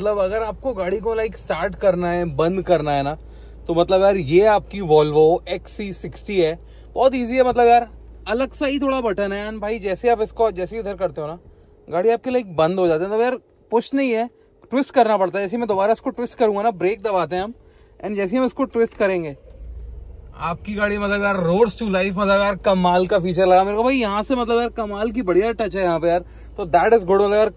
मतलब अगर आपको गाड़ी को लाइक स्टार्ट करना है बंद करना है ना तो मतलब यार ये आपकी वॉल्वो एक्स सी है बहुत ईजी है मतलब यार अलग सा ही थोड़ा बटन है एंड भाई जैसे आप इसको जैसे उधर करते हो ना गाड़ी आपकी लाइक बंद हो जाती है मतलब यार पुश नहीं है ट्विस्ट करना पड़ता है जैसे मैं दोबारा इसको ट्विस्ट करूँगा ना ब्रेक दबाते हैं हम एंड जैसे हम इसको ट्विस्ट करेंगे आपकी गाड़ी मतलब यार रोड्स टू लाइफ मतलब यार कमाल का फीचर लगा मेरे को भाई यहाँ से मतलब यार कमाल की बढ़िया टच है यहाँ पे यार तो दैट इज गुड मतलब यार